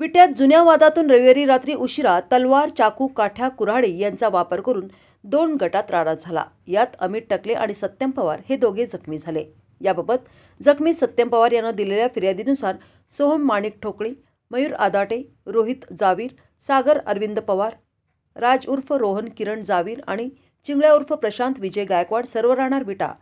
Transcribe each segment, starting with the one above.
विट्यात जुन्या वादातून रविवारी रात्री उशिरा तलवार चाकू काठ्या कुऱ्हाडे यांचा वापर करून दोन गटात राडा झाला यात अमित टकले आणि सत्यम पवार हे दोघे जखमी झाले याबाबत जखमी सत्यम पवार यांना दिलेल्या फिर्यादीनुसार सोहम माणिक ठोकळे मयूर आदाटे रोहित जावीर सागर अरविंद पवार राज उर्फ रोहन किरण जावीर आणि चिंगळ्या उर्फ प्रशांत विजय गायकवाड सर्व राहणार विटा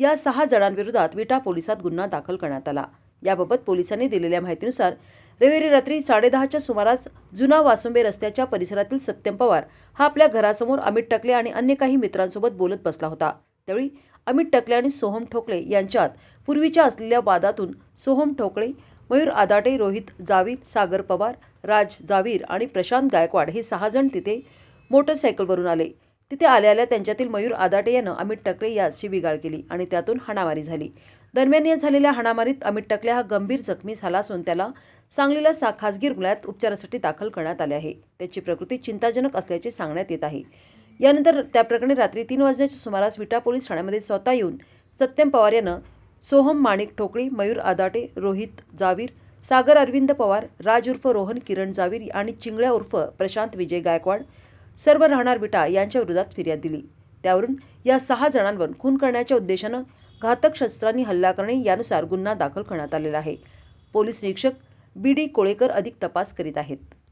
या सहा जणांविरोधात विटा पोलिसात गुन्हा दाखल करण्यात आला याबाबत पोलिसांनी दिलेल्या माहितीनुसार रविवारी रात्री साडेदहाच्या सुमारास जुना वासुंबे रस्त्याच्या परिसरातील सत्यम पवार हा आपल्या घरासमोर अमित टकले आणि अन्य काही मित्रांसोबत बोलत बसला होता त्यावेळी अमित टकले आणि सोहम ठोकळे यांच्यात पूर्वीच्या असलेल्या वादातून सोहम ठोकळे मयूर आदाटे रोहित जावीर सागर पवार राज जावीर आणि प्रशांत गायकवाड हे सहाजण तिथे मोटरसायकलवरून आले तिथे आल्या त्यांच्यातील मयूर आदाटे यानं अमित टकले याची बिघाड केली आणि त्यातून हाणामारी झाली दरम्यान या झालेल्या हाणामारीत अमित टकले हा गंभीर जखमी झाला असून त्याला सांगलीला सा खासगी रुग्णालयात उपचारासाठी दाखल करण्यात आले आहे त्याची प्रकृती चिंताजनक असल्याचे सांगण्यात येत आहे यानंतर त्याप्रकरणी रात्री तीन वाजण्याच्या सुमारास विटा पोलीस ठाण्यामध्ये स्वतः येऊन सत्यम पवार यानं सोहम माणिक ठोकळी मयूर आदाटे रोहित जावीर सागर अरविंद पवार राज उर्फ रोहन किरण जावीर आणि चिंगळ्या उर्फ प्रशांत विजय गायकवाड सर्व राहणार विटा यांच्या विरोधात फिर्याद दिली त्यावरून या सहा जणांवर खून करण्याच्या उद्देशानं घातक शस्त्रांनी हल्ला करणे यानुसार गुन्हा दाखल करण्यात आलेला आहे पोलीस निरीक्षक बी डी कोळेकर अधिक तपास करीत आहेत